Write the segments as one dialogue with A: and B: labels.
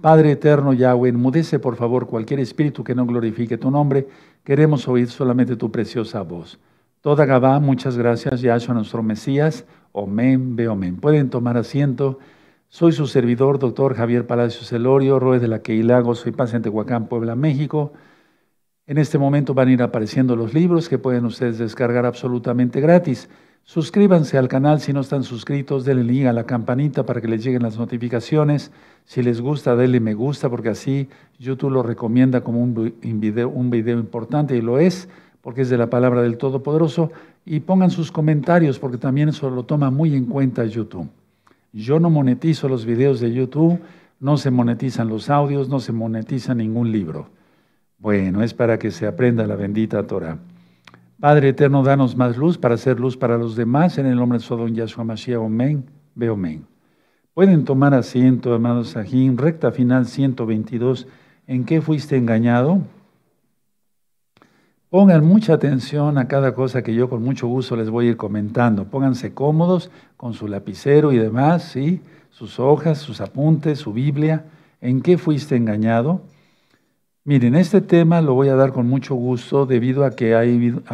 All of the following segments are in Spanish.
A: Padre eterno Yahweh, enmudece por favor cualquier espíritu que no glorifique tu nombre. Queremos oír solamente tu preciosa voz. Toda Gabá, muchas gracias, Yahshua, nuestro Mesías. Omen, ve amén. Pueden tomar asiento. Soy su servidor, doctor Javier Palacios Elorio, Roes de la Queilago, soy paciente Huacán, Puebla, México. En este momento van a ir apareciendo los libros que pueden ustedes descargar absolutamente gratis. Suscríbanse al canal si no están suscritos, denle like a la campanita para que les lleguen las notificaciones. Si les gusta, denle me gusta porque así YouTube lo recomienda como un video, un video importante y lo es porque es de la palabra del Todopoderoso. Y pongan sus comentarios porque también eso lo toma muy en cuenta YouTube. Yo no monetizo los videos de YouTube, no se monetizan los audios, no se monetiza ningún libro. Bueno, es para que se aprenda la bendita Torah. Padre eterno, danos más luz para hacer luz para los demás. En el nombre de Sodom Yahshua Mashiach, amén, veo amén. Pueden tomar asiento, amados Sahin. recta final 122. ¿En qué fuiste engañado? Pongan mucha atención a cada cosa que yo con mucho gusto les voy a ir comentando. Pónganse cómodos con su lapicero y demás, ¿sí? sus hojas, sus apuntes, su Biblia. ¿En qué fuiste engañado? Miren, este tema lo voy a dar con mucho gusto debido a que ha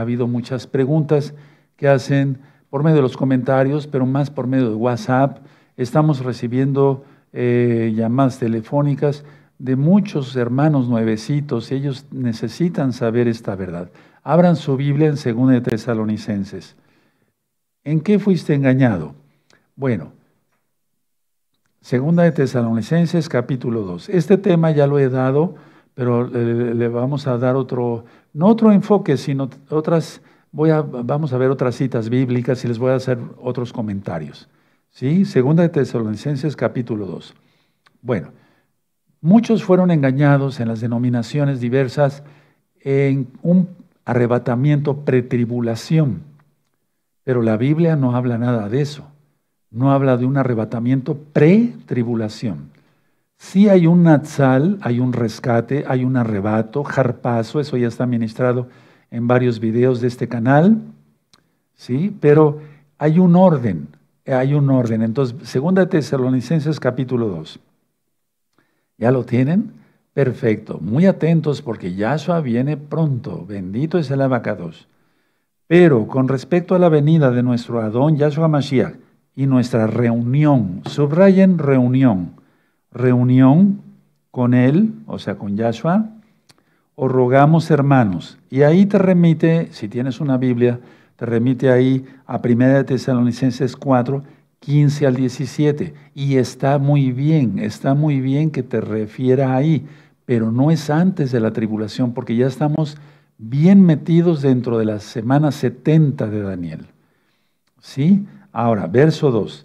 A: habido muchas preguntas que hacen por medio de los comentarios, pero más por medio de WhatsApp. Estamos recibiendo eh, llamadas telefónicas de muchos hermanos nuevecitos. y Ellos necesitan saber esta verdad. Abran su Biblia en 2 de Tesalonicenses. ¿En qué fuiste engañado? Bueno, Segunda de Tesalonicenses capítulo 2. Este tema ya lo he dado pero le, vamos a dar otro, no otro enfoque, sino otras, vamos a ver otras citas bíblicas y les voy a hacer otros comentarios. ¿Sí? Segunda de Tesalonicenses capítulo 2. Bueno, muchos fueron engañados en las denominaciones diversas en un arrebatamiento pretribulación, pero la Biblia no habla nada de eso. No habla de un arrebatamiento pretribulación. Sí hay un natsal, hay un rescate, hay un arrebato, jarpazo, eso ya está ministrado en varios videos de este canal, ¿sí? Pero hay un orden, hay un orden. Entonces, segunda Tesalonicenses capítulo 2. ¿Ya lo tienen? Perfecto. Muy atentos porque Yahshua viene pronto. Bendito es el abacados. Pero con respecto a la venida de nuestro Adón Yahshua Mashiach y nuestra reunión, subrayen reunión, reunión con Él, o sea, con Yahshua, o rogamos hermanos. Y ahí te remite, si tienes una Biblia, te remite ahí a 1 Tesalonicenses 4, 15 al 17. Y está muy bien, está muy bien que te refiera ahí, pero no es antes de la tribulación, porque ya estamos bien metidos dentro de la semana 70 de Daniel. ¿Sí? Ahora, verso 2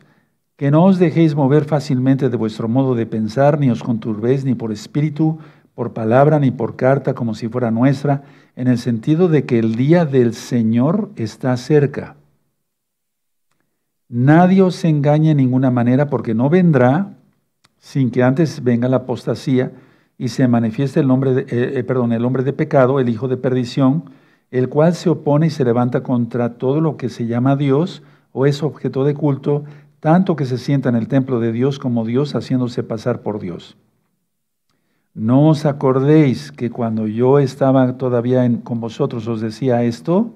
A: que no os dejéis mover fácilmente de vuestro modo de pensar, ni os conturbéis ni por espíritu, por palabra, ni por carta, como si fuera nuestra, en el sentido de que el día del Señor está cerca. Nadie os engañe en ninguna manera, porque no vendrá sin que antes venga la apostasía y se manifieste el eh, eh, perdón, el hombre de pecado, el hijo de perdición, el cual se opone y se levanta contra todo lo que se llama Dios o es objeto de culto tanto que se sienta en el templo de Dios como Dios haciéndose pasar por Dios. No os acordéis que cuando yo estaba todavía con vosotros os decía esto,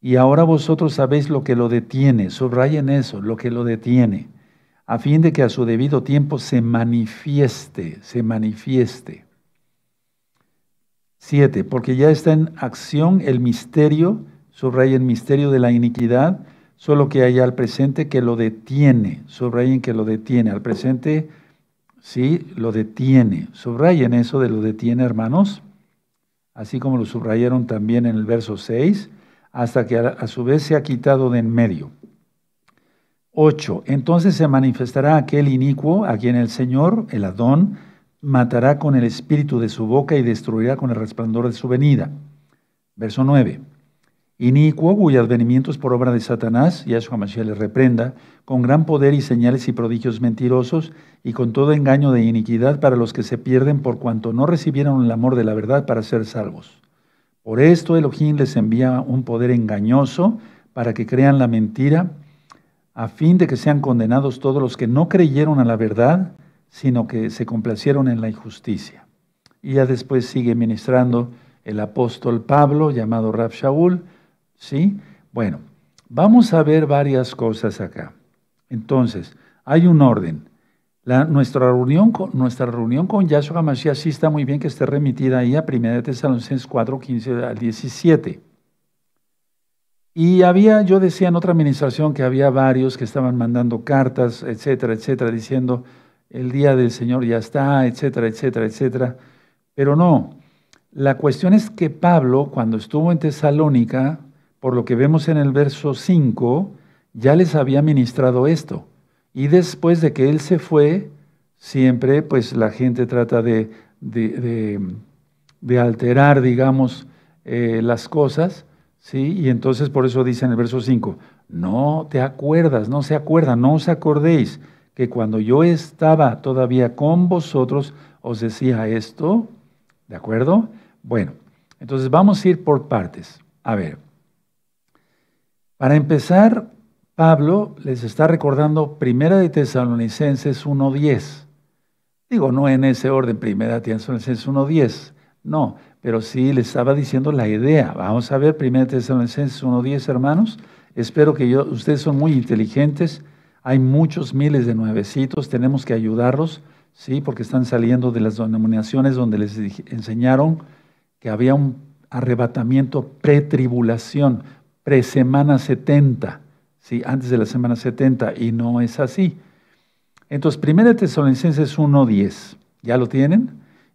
A: y ahora vosotros sabéis lo que lo detiene, subrayen eso, lo que lo detiene, a fin de que a su debido tiempo se manifieste, se manifieste. Siete, porque ya está en acción el misterio, subrayen misterio de la iniquidad, solo que haya al presente que lo detiene, subrayen que lo detiene, al presente sí lo detiene, subrayen eso de lo detiene hermanos, así como lo subrayaron también en el verso 6, hasta que a su vez se ha quitado de en medio. 8. Entonces se manifestará aquel inicuo a quien el Señor, el Adón, matará con el espíritu de su boca y destruirá con el resplandor de su venida. Verso 9 inicuo, cuyo advenimientos por obra de Satanás, y a su le reprenda, con gran poder y señales y prodigios mentirosos, y con todo engaño de iniquidad para los que se pierden por cuanto no recibieron el amor de la verdad para ser salvos. Por esto Elohim les envía un poder engañoso para que crean la mentira, a fin de que sean condenados todos los que no creyeron a la verdad, sino que se complacieron en la injusticia. Y ya después sigue ministrando el apóstol Pablo, llamado Rab Shaul, ¿Sí? Bueno, vamos a ver varias cosas acá. Entonces, hay un orden. nuestra, reunión con, nuestra reunión con Yahshua Mashiach sí está muy bien que esté remitida ahí a 1 Tesalonicenses 4, 15 al 17. Y había, yo decía en otra administración que había varios que estaban mandando cartas, etcétera, etcétera, diciendo el día del Señor ya está, etcétera, etcétera, etcétera. Pero no, la cuestión es que Pablo, cuando estuvo en Tesalónica, por lo que vemos en el verso 5, ya les había ministrado esto. Y después de que él se fue, siempre pues la gente trata de, alterar, digamos, eh, las cosas, ¿sí? Y entonces por eso dice en el verso 5, no te acuerdas, no se acuerda, no os acordéis que cuando yo estaba todavía con vosotros os decía esto, ¿de acuerdo? Bueno, entonces vamos a ir por partes. A ver, para empezar, Pablo les está recordando Primera de Tesalonicenses 1.10. Digo, no en ese orden, Primera de Tesalonicenses 1.10, no, pero sí le estaba diciendo la idea. Vamos a ver Primera de Tesalonicenses 1.10, hermanos. Espero que ustedes son muy inteligentes. Hay muchos miles de nuevecitos, tenemos que ayudarlos, ¿sí? Porque están saliendo de las denominaciones donde les enseñaron que había un arrebatamiento pretribulación pre-semana 70, ¿sí? antes de la semana 70, y no es así. Entonces, 1 Tesalonicenses 1.10, ¿ya lo tienen?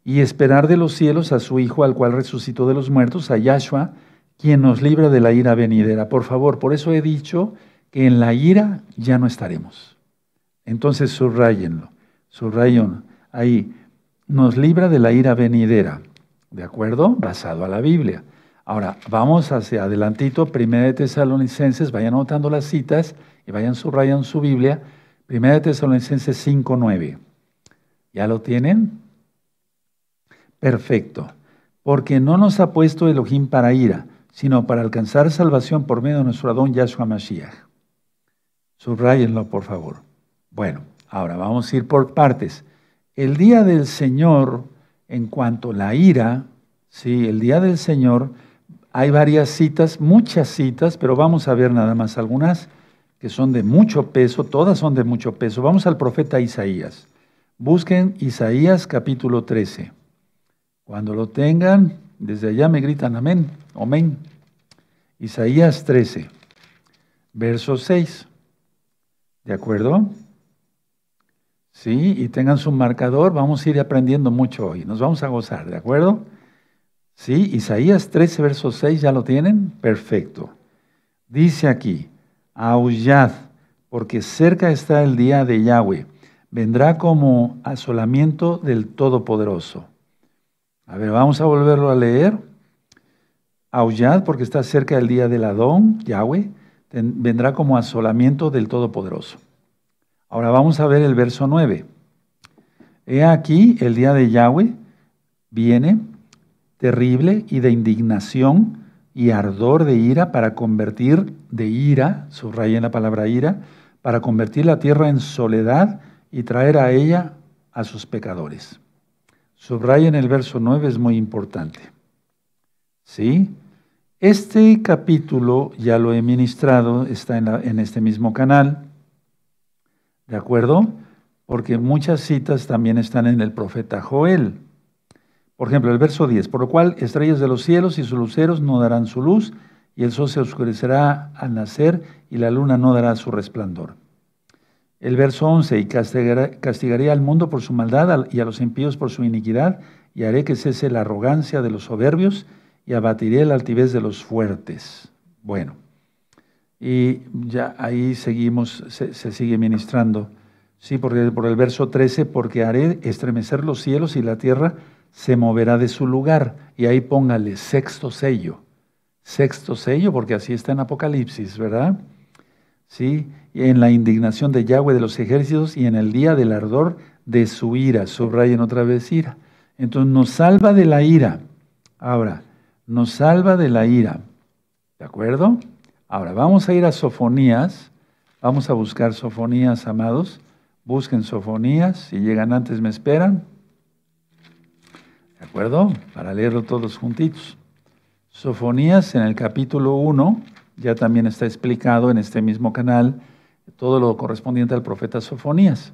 A: Y esperar de los cielos a su Hijo, al cual resucitó de los muertos, a Yahshua, quien nos libra de la ira venidera. Por favor, por eso he dicho que en la ira ya no estaremos. Entonces, subrayenlo, subrayen ahí, nos libra de la ira venidera, ¿de acuerdo? Basado a la Biblia. Ahora, vamos hacia adelantito, Primera de Tesalonicenses, vayan anotando las citas y vayan subrayando su Biblia, Primera de Tesalonicenses 5.9. ¿Ya lo tienen? Perfecto. Porque no nos ha puesto Elohim para ira, sino para alcanzar salvación por medio de nuestro Adón Yahshua Mashiach. Subrayenlo, por favor. Bueno, ahora vamos a ir por partes. El día del Señor, en cuanto a la ira, sí, el día del Señor hay varias citas, muchas citas, pero vamos a ver nada más algunas que son de mucho peso, todas son de mucho peso. Vamos al profeta Isaías. Busquen Isaías capítulo 13. Cuando lo tengan, desde allá me gritan amén, amén. Isaías 13, verso 6. ¿De acuerdo? Sí, y tengan su marcador, vamos a ir aprendiendo mucho hoy, nos vamos a gozar, ¿de acuerdo? ¿Sí? Isaías 13, verso 6, ¿ya lo tienen? Perfecto. Dice aquí, aullad, porque cerca está el día de Yahweh. Vendrá como asolamiento del Todopoderoso. A ver, vamos a volverlo a leer. Aullad, porque está cerca el día del Adón, Yahweh. Vendrá como asolamiento del Todopoderoso. Ahora vamos a ver el verso 9. He aquí, el día de Yahweh viene terrible y de indignación y ardor de ira para convertir de ira, subraya la palabra ira, para convertir la tierra en soledad y traer a ella a sus pecadores. Subraya en el verso 9 es muy importante. ¿Sí? Este capítulo ya lo he ministrado, está en este mismo canal, ¿de acuerdo? Porque muchas citas también están en el profeta Joel. Por ejemplo, el verso 10, por lo cual estrellas de los cielos y sus luceros no darán su luz, y el sol se oscurecerá al nacer, y la luna no dará su resplandor. El verso 11, y castigaré, al mundo por su maldad y a los impíos por su iniquidad, y haré que cese la arrogancia de los soberbios, y abatiré la altivez de los fuertes. Bueno, y ya ahí seguimos, se, sigue ministrando. Sí, porque por el verso 13, porque haré estremecer los cielos y la tierra se moverá de su lugar. Y ahí póngale sexto sello. Sexto sello, porque así está en Apocalipsis, ¿verdad? Sí, en la indignación de Yahweh de los ejércitos y en el día del ardor de su ira. Subrayen otra vez ira. Entonces nos salva de la ira. Ahora, nos salva de la ira. ¿De acuerdo? Ahora, vamos a ir a Sofonías. Vamos a buscar Sofonías, amados. Busquen Sofonías. Si llegan antes, me esperan. ¿De acuerdo? Para leerlo todos juntitos. Sofonías en el capítulo 1, ya también está explicado en este mismo canal todo lo correspondiente al profeta Sofonías.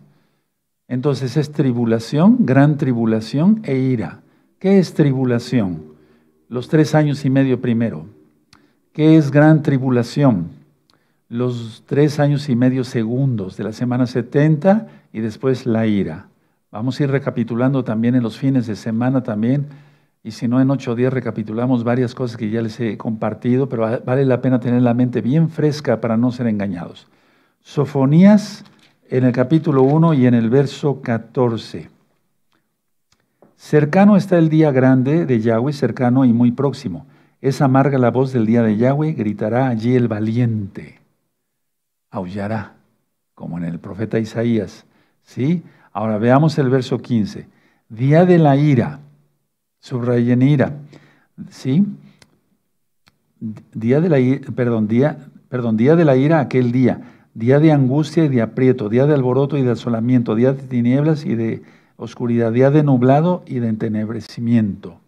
A: Entonces es tribulación, gran tribulación e ira. ¿Qué es tribulación? Los tres años y medio primero. ¿Qué es gran tribulación? Los tres años y medio segundos de la semana 70 y después la ira. Vamos a ir recapitulando también en los fines de semana también. Y si no, en ocho días recapitulamos varias cosas que ya les he compartido, pero vale la pena tener la mente bien fresca para no ser engañados. Sofonías en el capítulo 1 y en el verso 14. Cercano está el día grande de Yahweh, cercano y muy próximo. Es amarga la voz del día de Yahweh, gritará allí el valiente, aullará, como en el profeta Isaías. ¿Sí? Ahora veamos el verso 15. Día de la ira. Subrayen ira. ¿Sí? Día de la ira, perdón, día, perdón, día de la ira aquel día. Día de angustia y de aprieto, día de alboroto y de asolamiento, día de tinieblas y de oscuridad, día de nublado y de entenebrecimiento.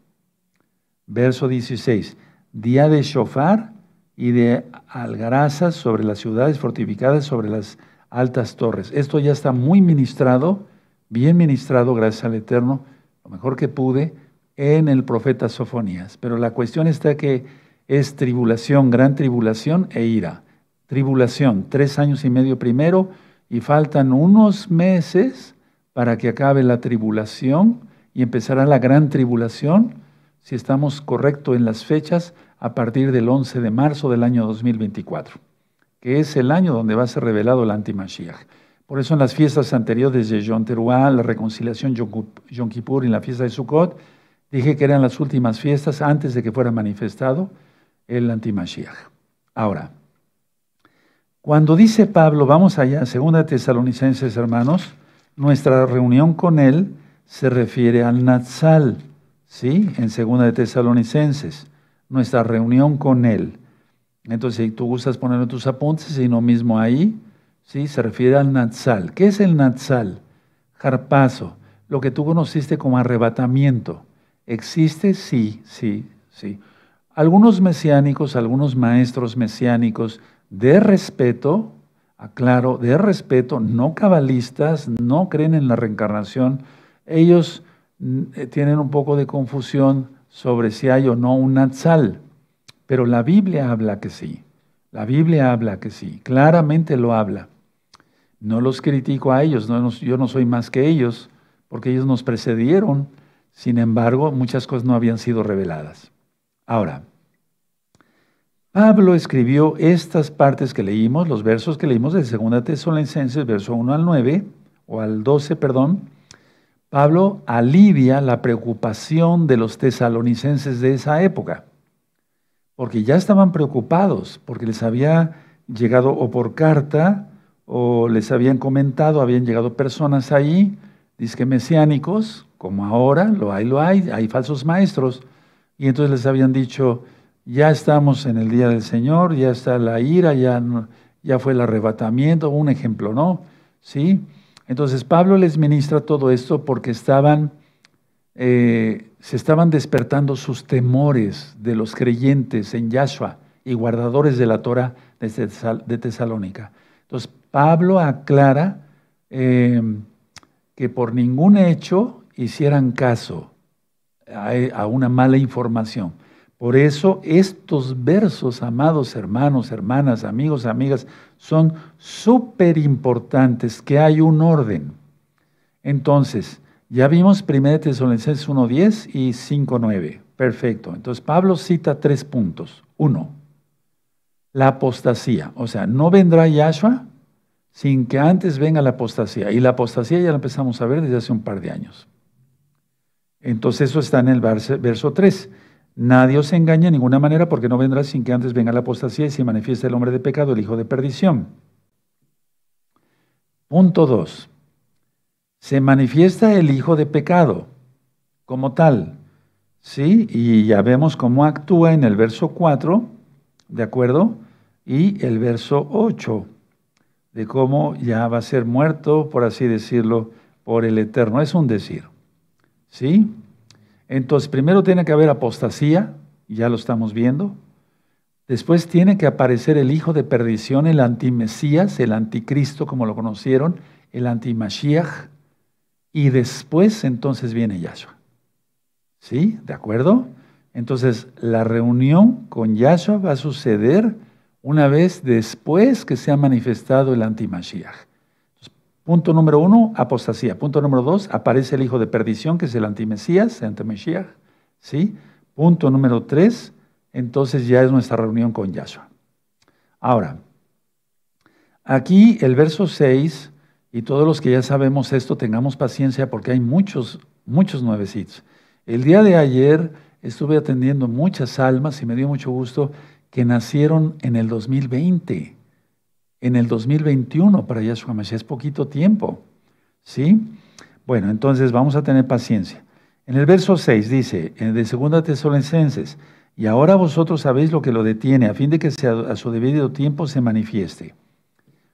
A: Verso 16. Día de shofar y de algarazas sobre las ciudades fortificadas, sobre las altas torres. Esto ya está muy ministrado bien ministrado, gracias al Eterno, lo mejor que pude, en el profeta Sofonías. Pero la cuestión está que es tribulación, gran tribulación e ira. Tribulación, tres años y medio primero, y faltan unos meses para que acabe la tribulación y empezará la gran tribulación, si estamos correctos en las fechas, a partir del 11 de marzo del año 2024, que es el año donde va a ser revelado el antimashiach. Por eso en las fiestas anteriores de Yom Teruah, la reconciliación Yom Kippur y la fiesta de Sukkot, dije que eran las últimas fiestas antes de que fuera manifestado el antimashiach. Ahora, cuando dice Pablo, vamos allá, segunda Tesalonicenses, hermanos, nuestra reunión con él se refiere al Natsal, ¿sí? En segunda de Tesalonicenses, nuestra reunión con él. Entonces, si tú gustas poner tus apuntes, y no mismo ahí, se refiere al Natsal. ¿Qué es el Natsal? Jarpazo, lo que tú conociste como arrebatamiento. ¿Existe? Sí, sí, sí. Algunos mesiánicos, algunos maestros mesiánicos de respeto, aclaro, de respeto, no cabalistas, no creen en la reencarnación, ellos mm, eh, tienen un poco de confusión sobre si hay o no un Natsal, pero la Biblia habla que sí. La Biblia habla que sí, claramente lo habla. No los critico a ellos, yo no soy más que ellos, porque ellos nos precedieron. Sin embargo, muchas cosas no habían sido reveladas. Ahora, Pablo escribió estas partes que leímos, los versos que leímos de 2 Tesalonicenses, verso 1 al 9, o al 12, perdón. Pablo alivia la preocupación de los tesalonicenses de esa época, porque ya estaban preocupados, porque les había llegado o por carta o les habían comentado, habían llegado personas ahí, disque mesiánicos, como ahora, lo hay, lo hay, hay falsos maestros, y entonces les habían dicho, ya estamos en el día del Señor, ya está la ira, ya, ya fue el arrebatamiento, un ejemplo, ¿no? ¿Sí? Entonces Pablo les ministra todo esto porque estaban, eh, se estaban despertando sus temores de los creyentes en Yahshua y guardadores de la Torah de, de Tesalónica. Entonces Pablo aclara em, que por ningún hecho hicieran caso e, a, una mala información. Por eso estos versos, amados hermanos, hermanas, amigos, amigas, son súper importantes, que hay un orden. Entonces, ya vimos 1 Tesalonicenses 1.10 y 5.9. Perfecto. Entonces, Pablo cita tres puntos. Uno, la apostasía. O sea, no vendrá Yahshua sin que antes venga la apostasía. Y la apostasía ya la empezamos a ver desde hace un par de años. Entonces eso está en el verso 3. Nadie os engaña de ninguna manera porque no vendrá sin que antes venga la apostasía y se manifieste el hombre de pecado, el hijo de perdición. Punto 2. Se manifiesta el hijo de pecado como tal. ¿Sí? Y ya vemos cómo actúa en el verso 4, ¿de acuerdo? Y el verso 8 de cómo ya va a ser muerto, por así decirlo, por el Eterno. Es un decir. ¿Sí? Entonces, primero tiene que haber apostasía, ya lo estamos viendo. Después tiene que aparecer el hijo de perdición, el antimesías, el anticristo, como lo conocieron, el antimashiach. Y después entonces viene Yahshua. ¿Sí? ¿De acuerdo? Entonces, la reunión con Yahshua va a suceder una vez después que se ha manifestado el antimashiach. punto número uno, apostasía. Punto número dos, aparece el hijo de perdición, que es el antimesías, el antimashiach. ¿Sí? Punto número tres, entonces ya es nuestra reunión con Yahshua. Ahora, aquí el verso 6, y todos los que ya sabemos esto, tengamos paciencia porque hay muchos, muchos nuevecitos. El día de ayer estuve atendiendo muchas almas y me dio mucho gusto que nacieron en el 2020, en el 2021 para Yahshua Mashiach, es poquito tiempo. ¿Sí? Bueno, entonces vamos a tener paciencia. En el verso 6 dice, eh, de segunda Tesalonicenses, y ahora vosotros sabéis lo que lo detiene, a fin de que sea a su debido tiempo se manifieste.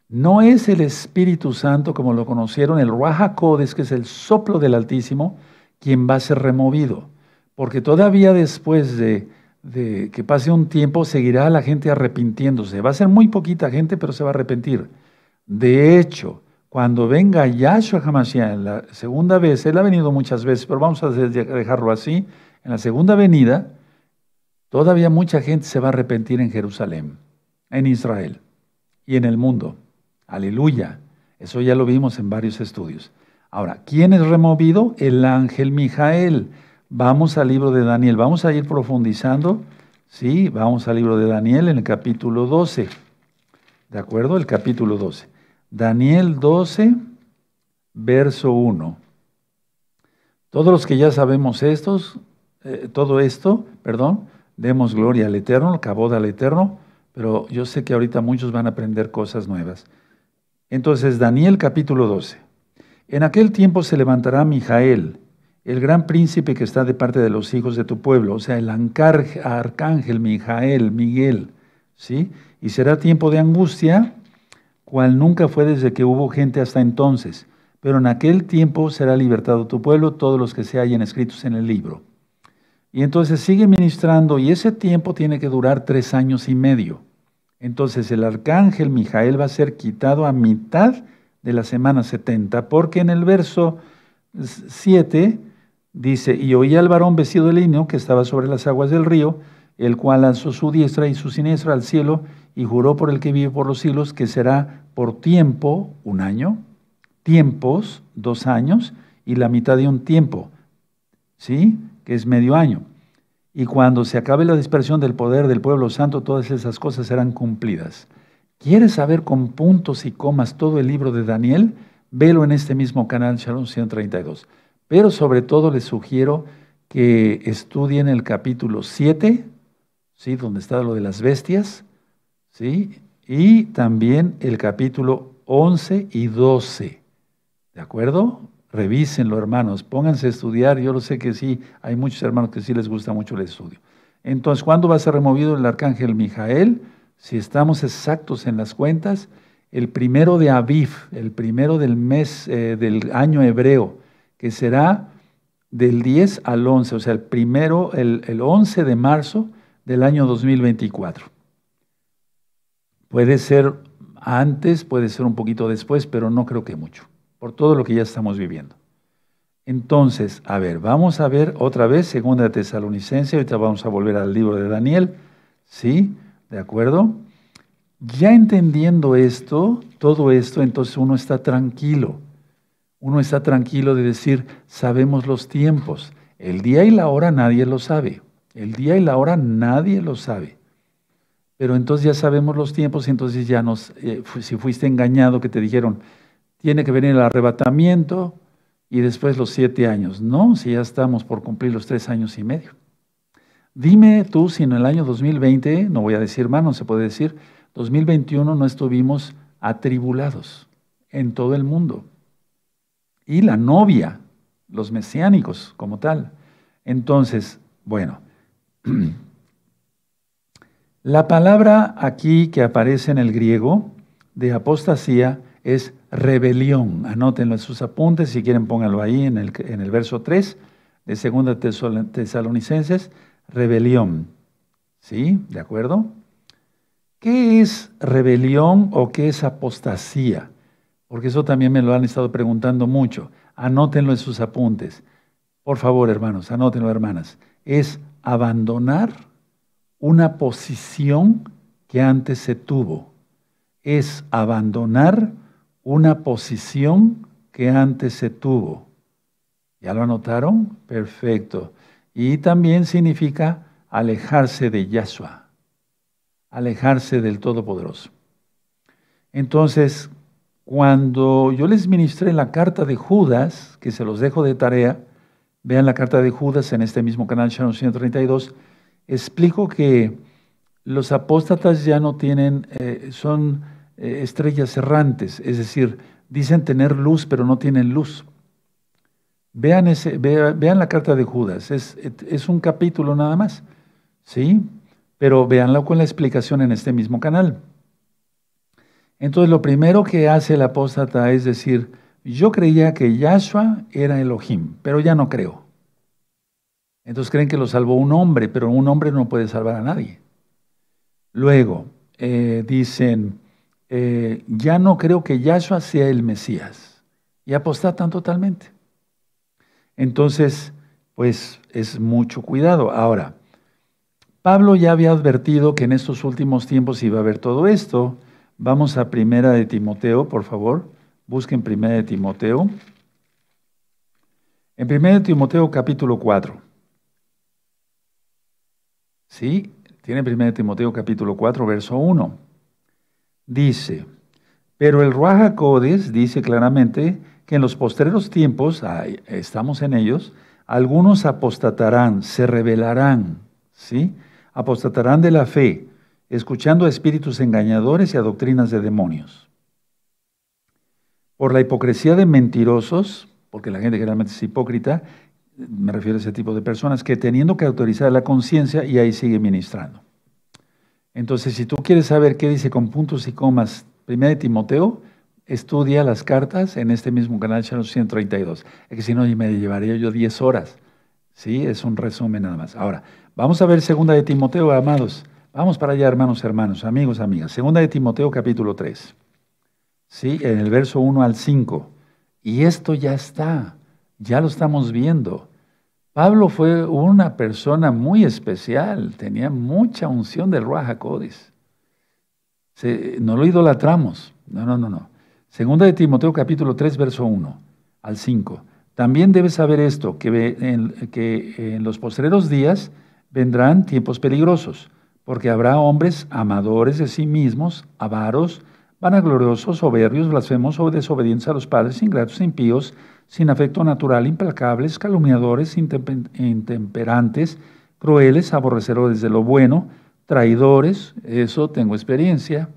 A: No es el Espíritu Santo como lo conocieron el Ruajacodes, que es el soplo del Altísimo, quien va a ser removido. Porque todavía después de de que pase un tiempo, seguirá la gente arrepintiéndose. Va a ser muy poquita gente, pero se va a arrepentir. De hecho, cuando venga Yahshua Hamashiach en la segunda vez, él ha venido muchas veces, pero vamos a dejarlo así, en la segunda venida, todavía mucha gente se va a arrepentir en Jerusalén, en Israel y en el mundo. Aleluya. Eso ya lo vimos en varios estudios. Ahora, ¿quién es removido? El ángel Mijael. Vamos al libro de Daniel, vamos a ir profundizando, ¿sí? Vamos al libro de Daniel en el capítulo 12, ¿de acuerdo? El capítulo 12. Daniel 12, verso 1. Todos los que ya sabemos estos, eh, todo esto, perdón, demos gloria al Eterno, caboda al Eterno, pero yo sé que ahorita muchos van a aprender cosas nuevas. Entonces, Daniel capítulo 12. En aquel tiempo se levantará Mijael, el gran príncipe que está de parte de los hijos de tu pueblo, o sea, el arcángel Mijael, Miguel, ¿sí? Y será tiempo de angustia, cual nunca fue desde que hubo gente hasta entonces, pero en aquel tiempo será libertado tu pueblo, todos los que se hallen escritos en el libro. Y entonces sigue ministrando y ese tiempo tiene que durar tres años y medio. Entonces el arcángel Mijael va a ser quitado a mitad de la semana 70, porque en el verso 7 Dice, y oí al varón vestido de lino que estaba sobre las aguas del río, el cual lanzó su diestra y su siniestra al cielo y juró por el que vive por los siglos que será por tiempo un año, tiempos dos años y la mitad de un tiempo, ¿sí? Que es medio año. Y cuando se acabe la dispersión del poder del pueblo santo, todas esas cosas serán cumplidas. ¿Quieres saber con puntos y comas todo el libro de Daniel? Velo en este mismo canal, Shalom 132. Pero sobre todo les sugiero que estudien el capítulo 7, ¿sí? donde está lo de las bestias, ¿sí? y también el capítulo 11 y 12. ¿De acuerdo? Revísenlo, hermanos. Pónganse a estudiar. Yo lo sé que sí, hay muchos hermanos que sí les gusta mucho el estudio. Entonces, ¿cuándo va a ser removido el arcángel Mijael? Si estamos exactos en las cuentas, el primero de Aviv, el primero del mes eh, del año hebreo que será del 10 al 11, o sea, el primero, el, 11 de marzo del año 2024. Puede ser antes, puede ser un poquito después, pero no creo que mucho, por todo lo que ya estamos viviendo. Entonces, a ver, vamos a ver otra vez Segunda Tesalonicense, ahorita vamos a volver al libro de Daniel, ¿sí? ¿De acuerdo? Ya entendiendo esto, todo esto, entonces uno está tranquilo uno está tranquilo de decir, sabemos los tiempos. El día y la hora nadie lo sabe. El día y la hora nadie lo sabe. Pero entonces ya sabemos los tiempos y entonces ya nos, eh, si fuiste engañado que te dijeron, tiene que venir el arrebatamiento y después los siete años. No, si ya estamos por cumplir los tres años y medio. Dime tú si en el año 2020, no voy a decir más, no se puede decir, 2021 no estuvimos atribulados en todo el mundo y la novia, los mesiánicos como tal. Entonces, bueno, la palabra aquí que aparece en el griego de apostasía es rebelión. Anótenlo en sus apuntes, si quieren pónganlo ahí en el, en el verso 3 de 2 Tesalonicenses, rebelión. ¿Sí? ¿De acuerdo? ¿Qué es rebelión o qué es apostasía? porque eso también me lo han estado preguntando mucho. Anótenlo en sus apuntes. Por favor, hermanos, anótenlo, hermanas. Es abandonar una posición que antes se tuvo. Es abandonar una posición que antes se tuvo. ¿Ya lo anotaron? Perfecto. Y también significa alejarse de Yahshua, alejarse del Todopoderoso. Entonces, cuando yo les ministré la carta de Judas, que se los dejo de tarea, vean la carta de Judas en este mismo canal Sharon 132, explico que los apóstatas ya no tienen, eh, son eh, estrellas errantes, es decir, dicen tener luz, pero no tienen luz. Vean, la carta de Judas, es, un capítulo nada más, ¿sí? Pero veanlo con la explicación en este mismo canal. Entonces lo primero que hace el apóstata es decir, yo creía que Yahshua era Elohim, pero ya no creo. Entonces creen que lo salvó un hombre, pero un hombre no puede salvar a nadie. Luego eh, dicen, eh, ya no creo que Yahshua sea el Mesías. Y apostatan totalmente. Entonces, pues es mucho cuidado. Ahora, Pablo ya había advertido que en estos últimos tiempos iba a haber todo esto Vamos a Primera de Timoteo, por favor. Busquen Primera de Timoteo. En Primera de Timoteo capítulo 4. ¿Sí? Tiene Primera de Timoteo capítulo 4, verso 1. Dice, pero el Ruajacodes dice claramente que en los postreros tiempos, estamos en ellos, algunos apostatarán, se rebelarán, ¿sí? Apostatarán de la fe escuchando a espíritus engañadores y a doctrinas de demonios. Por la hipocresía de mentirosos, porque la gente generalmente es hipócrita, me refiero a ese tipo de personas, que teniendo que autorizar la conciencia y ahí sigue ministrando. Entonces, si tú quieres saber qué dice con puntos y comas, primera de Timoteo, estudia las cartas en este mismo canal, Channel 132. Es que si no, me llevaría yo 10 horas. Sí, es un resumen nada más. Ahora, vamos a ver segunda de Timoteo, amados. Vamos para allá, hermanos, hermanos, amigos, amigas. Segunda de Timoteo capítulo 3. Sí, en el verso 1 al 5. Y esto ya está, ya lo estamos viendo. Pablo fue una persona muy especial, tenía mucha unción del Ruach no lo idolatramos, no, no, no, no. Segunda de Timoteo capítulo 3, verso 1 al 5. También debes saber esto, que en, que en los postreros días vendrán tiempos peligrosos porque habrá hombres amadores de sí mismos, avaros, vanagloriosos, soberbios, blasfemos o desobedientes a los padres, ingratos, impíos, sin afecto natural, implacables, calumniadores, intemperantes, crueles, aborrecedores de lo bueno, traidores, eso tengo experiencia,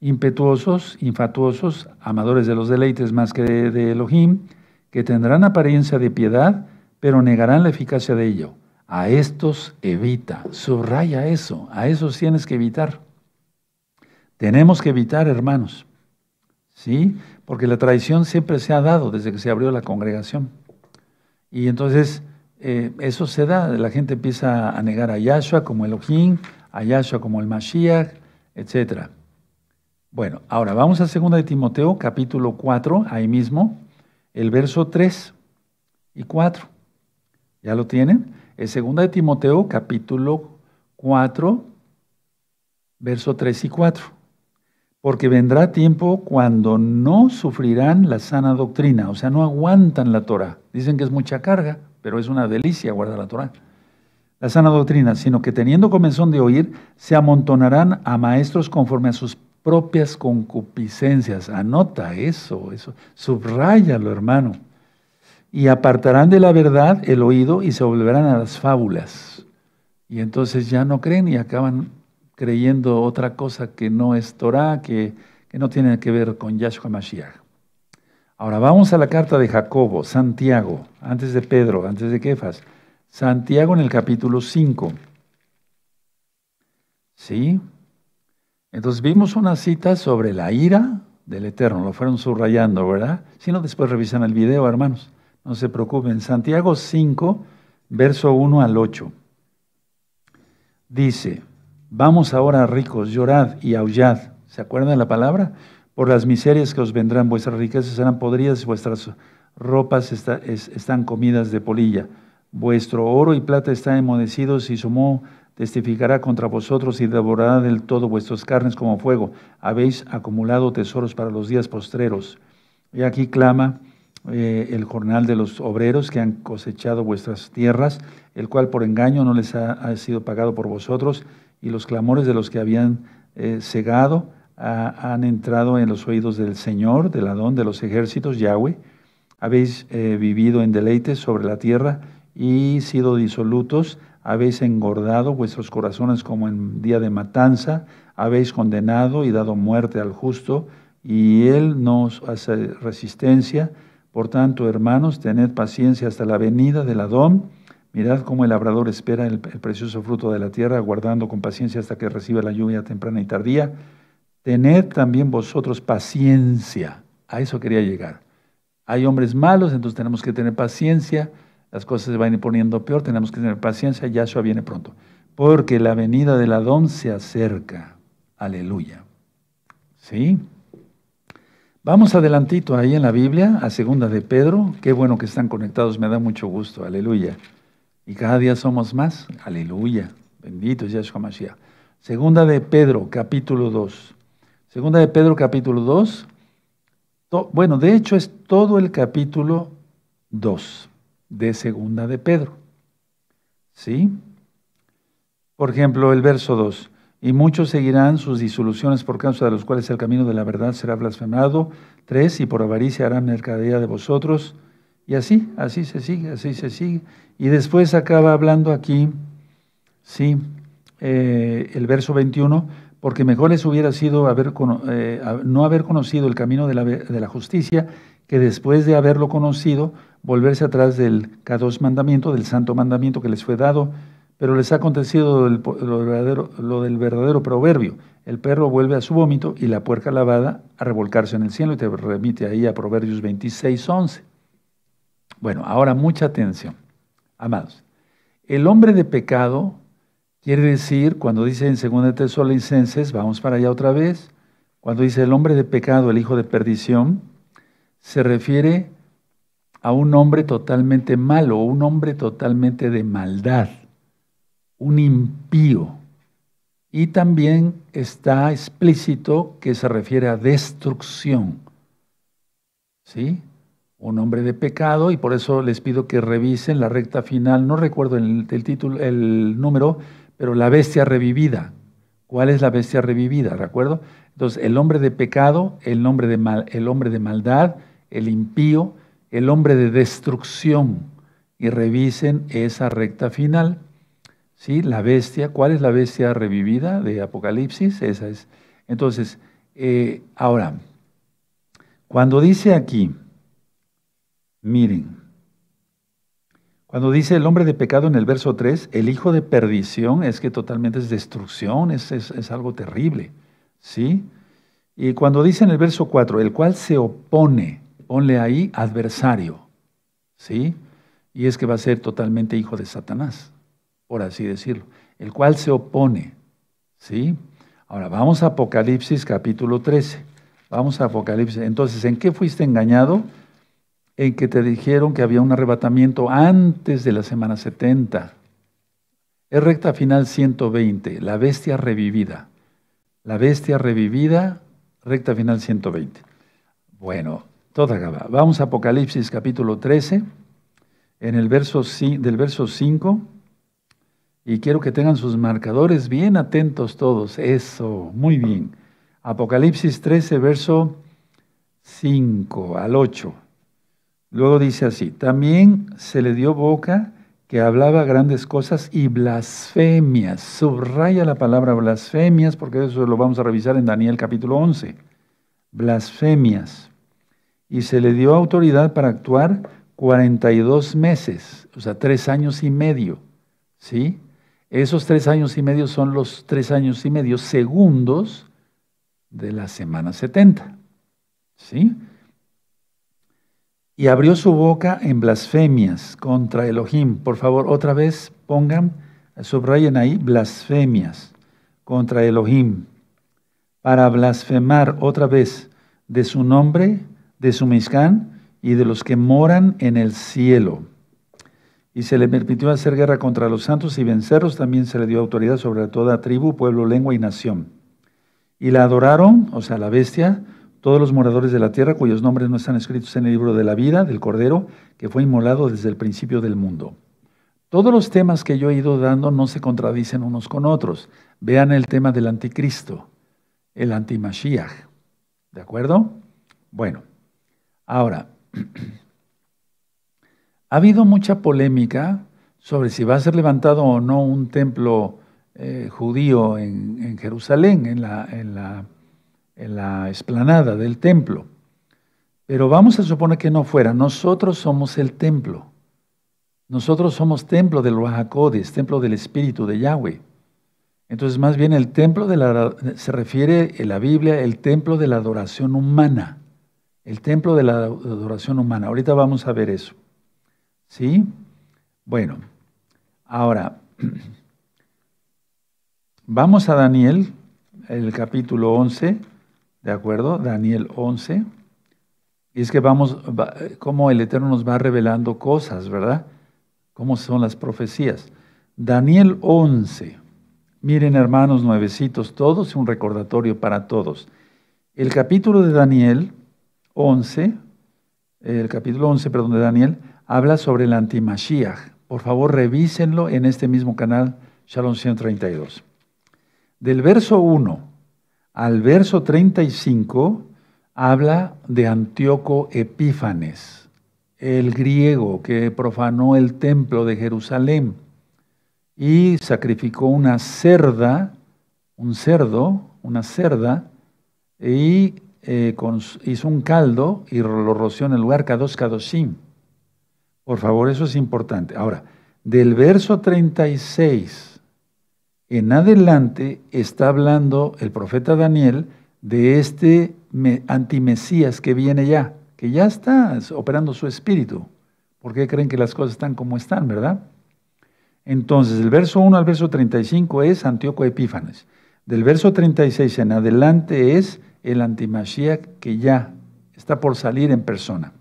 A: impetuosos, infatuosos, amadores de los deleites más que de Elohim, que tendrán apariencia de piedad, pero negarán la eficacia de ello a estos evita, subraya eso, a esos tienes que evitar. Tenemos que evitar, hermanos, ¿sí? Porque la traición siempre se ha dado desde que se abrió la congregación. Y entonces eh, eso se da, la gente empieza a negar a Yahshua como el Elohim, a Yahshua como el Mashiach, etc. Bueno, ahora vamos a 2 de Timoteo, capítulo 4, ahí mismo, el verso 3 y 4. ¿Ya lo tienen? En 2 de Timoteo capítulo 4, verso 3 y 4. Porque vendrá tiempo cuando no sufrirán la sana doctrina, o sea, no aguantan la Torah. Dicen que es mucha carga, pero es una delicia guardar la Torah. La sana doctrina, sino que teniendo comenzón de oír, se amontonarán a maestros conforme a sus propias concupiscencias. Anota eso, eso, subráyalo, hermano y apartarán de la verdad el oído y se volverán a las fábulas. Y entonces ya no creen y acaban creyendo otra cosa que no es Torah, que, no tiene que ver con Yahshua Mashiach. Ahora vamos a la carta de Jacobo, Santiago, antes de Pedro, antes de Kefas. Santiago en el capítulo 5. ¿Sí? Entonces vimos una cita sobre la ira del Eterno, lo fueron subrayando, ¿verdad? Si no, después revisan el video, hermanos. No se preocupen. Santiago 5, verso 1 al 8. Dice, vamos ahora ricos, llorad y aullad. ¿Se acuerdan la palabra? Por las miserias que os vendrán, vuestras riquezas serán podridas, vuestras ropas están comidas de polilla. Vuestro oro y plata están enmudecidos y su moho testificará contra vosotros y devorará del todo vuestras carnes como fuego. Habéis acumulado tesoros para los días postreros. Y aquí clama eh, el jornal de los obreros que han cosechado vuestras tierras, el cual por engaño no les ha, sido pagado por vosotros, y los clamores de los que habían eh, cegado han entrado en los oídos del Señor, del Adón, de los ejércitos, Yahweh. Habéis eh, vivido en deleites sobre la tierra y sido disolutos, habéis engordado vuestros corazones como en día de matanza, habéis condenado y dado muerte al justo, y él no hace resistencia por tanto, hermanos, tened paciencia hasta la venida del Adón. Mirad cómo el labrador espera el, precioso fruto de la tierra, guardando con paciencia hasta que reciba la lluvia temprana y tardía. Tened también vosotros paciencia. A eso quería llegar. Hay hombres malos, entonces tenemos que tener paciencia. Las cosas se van a ir poniendo peor, tenemos que tener paciencia. Yahshua viene pronto. Porque la venida del Adón se acerca. Aleluya. ¿Sí? Vamos adelantito ahí en la Biblia, a segunda de Pedro. Qué bueno que están conectados, me da mucho gusto, aleluya. Y cada día somos más, aleluya. Bendito es Yahshua Mashiach. Segunda de Pedro, capítulo 2. Segunda de Pedro, capítulo 2. bueno, de hecho es todo el capítulo 2 de Segunda de Pedro. ¿Sí? Por ejemplo, el verso 2 y muchos seguirán sus disoluciones por causa de los cuales el camino de la verdad será blasfemado. Tres, y por avaricia harán mercadería de vosotros. Y así, así se sigue, así se sigue. Y después acaba hablando aquí, sí, eh, el verso 21, porque mejor les hubiera sido haber, eh, no haber conocido el camino de la, de la justicia que después de haberlo conocido, volverse atrás del k mandamiento, del santo mandamiento que les fue dado pero les ha acontecido lo del, verdadero, proverbio. El perro vuelve a su vómito y la puerca lavada a revolcarse en el cielo y te remite ahí a Proverbios 26, 11. Bueno, ahora mucha atención, amados. El hombre de pecado quiere decir, cuando dice en 2 Tesalonicenses, vamos para allá otra vez, cuando dice el hombre de pecado, el hijo de perdición, se refiere a un hombre totalmente malo, un hombre totalmente de maldad un impío. Y también está explícito que se refiere a destrucción. ¿Sí? Un hombre de pecado, y por eso les pido que revisen la recta final, no recuerdo el, título, el número, pero la bestia revivida. ¿Cuál es la bestia revivida? ¿De Entonces, el hombre de pecado, el de, el hombre de maldad, el impío, el hombre de destrucción. Y revisen esa recta final. ¿Sí? La bestia, ¿cuál es la bestia revivida de Apocalipsis? Esa es. Entonces, eh, ahora, cuando dice aquí, miren, cuando dice el hombre de pecado en el verso 3, el hijo de perdición es que totalmente es destrucción, es, algo terrible. ¿Sí? Y cuando dice en el verso 4, el cual se opone, ponle ahí adversario, ¿sí? Y es que va a ser totalmente hijo de Satanás por así decirlo, el cual se opone. ¿Sí? Ahora vamos a Apocalipsis capítulo 13. Vamos a Apocalipsis. Entonces, ¿en qué fuiste engañado? En que te dijeron que había un arrebatamiento antes de la semana 70. Es recta final 120, la bestia revivida. La bestia revivida, recta final 120. Bueno, todo acaba. Vamos a Apocalipsis capítulo 13, en el verso, del verso 5 y quiero que tengan sus marcadores bien atentos todos. Eso, muy bien. Apocalipsis 13, verso 5 al 8. Luego dice así, también se le dio boca que hablaba grandes cosas y blasfemias. Subraya la palabra blasfemias porque eso lo vamos a revisar en Daniel capítulo 11. Blasfemias. Y se le dio autoridad para actuar 42 meses, o sea, tres años y medio. ¿Sí? Esos tres años y medio son los tres años y medio segundos de la semana 70. ¿Sí? Y abrió su boca en blasfemias contra Elohim. Por favor, otra vez pongan, subrayen ahí, blasfemias contra Elohim. Para blasfemar otra vez de su nombre, de su mizcán y de los que moran en el cielo y se le permitió hacer guerra contra los santos y vencerlos. También se le dio autoridad sobre toda tribu, pueblo, lengua y nación. Y la adoraron, o sea, la bestia, todos los moradores de la tierra cuyos nombres no están escritos en el libro de la vida del Cordero, que fue inmolado desde el principio del mundo. Todos los temas que yo he ido dando no se contradicen unos con otros. Vean el tema del anticristo, el antimashiach. ¿De acuerdo? Bueno, ahora, Ha habido mucha polémica sobre si va a ser levantado o no un templo eh, judío en, Jerusalén, en la, en, esplanada del templo. Pero vamos a suponer que no fuera. Nosotros somos el templo. Nosotros somos templo del Oaxacodes, templo del Espíritu de Yahweh. Entonces, más bien el templo de la, se refiere en la Biblia el templo de la adoración humana. El templo de la adoración humana. Ahorita vamos a ver eso. ¿Sí? Bueno, ahora, vamos a Daniel, el capítulo 11, ¿de acuerdo? Daniel 11. Y es que vamos, como el Eterno nos va revelando cosas, ¿verdad? Cómo son las profecías. Daniel 11. Miren, hermanos nuevecitos, todos, un recordatorio para todos. El capítulo de Daniel 11, el capítulo 11, perdón, de Daniel, habla sobre el antimashiach. Por favor, revísenlo en este mismo canal, Shalom 132. Del verso 1 al verso 35 habla de Antíoco Epífanes, el griego que profanó el templo de Jerusalén y sacrificó una cerda, un cerdo, una cerda, y eh, hizo un caldo y lo roció en el lugar Kadosh Kadoshim. Por favor, eso es importante. Ahora, del verso 36 en adelante está hablando el profeta Daniel de este antimesías que viene ya, que ya está operando su espíritu. ¿Por qué creen que las cosas están como están, verdad? Entonces, del verso 1 al verso 35 es Antíoco Epífanes. Del verso 36 en adelante es el antimashiach que ya está por salir en persona.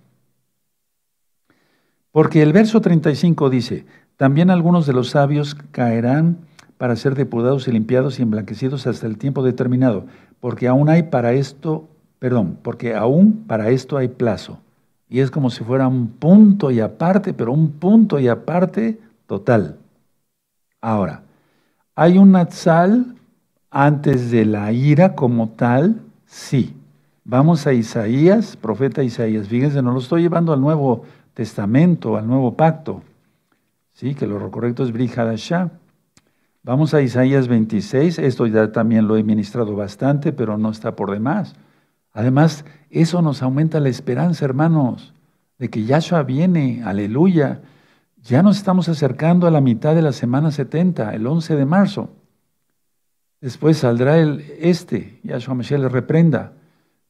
A: Porque el verso 35 dice, también algunos de los sabios caerán para ser depurados y limpiados y emblanquecidos hasta el tiempo determinado, porque aún hay para esto, perdón, porque aún para esto hay plazo. Y es como si fuera un punto y aparte, pero un punto y aparte total. Ahora, ¿hay un atzal antes de la ira como tal? Sí. Vamos a Isaías, profeta Isaías. Fíjense, no lo estoy llevando al Nuevo Testamento, al Nuevo Pacto. Sí, que lo correcto es Brihadashah. Vamos a Isaías 26, esto ya también lo he ministrado bastante, pero no está por demás. Además, eso nos aumenta la esperanza, hermanos, de que Yahshua viene, aleluya. Ya nos estamos acercando a la mitad de la semana 70, el 11 de marzo. Después saldrá el este, Yahshua Mashiach le reprenda.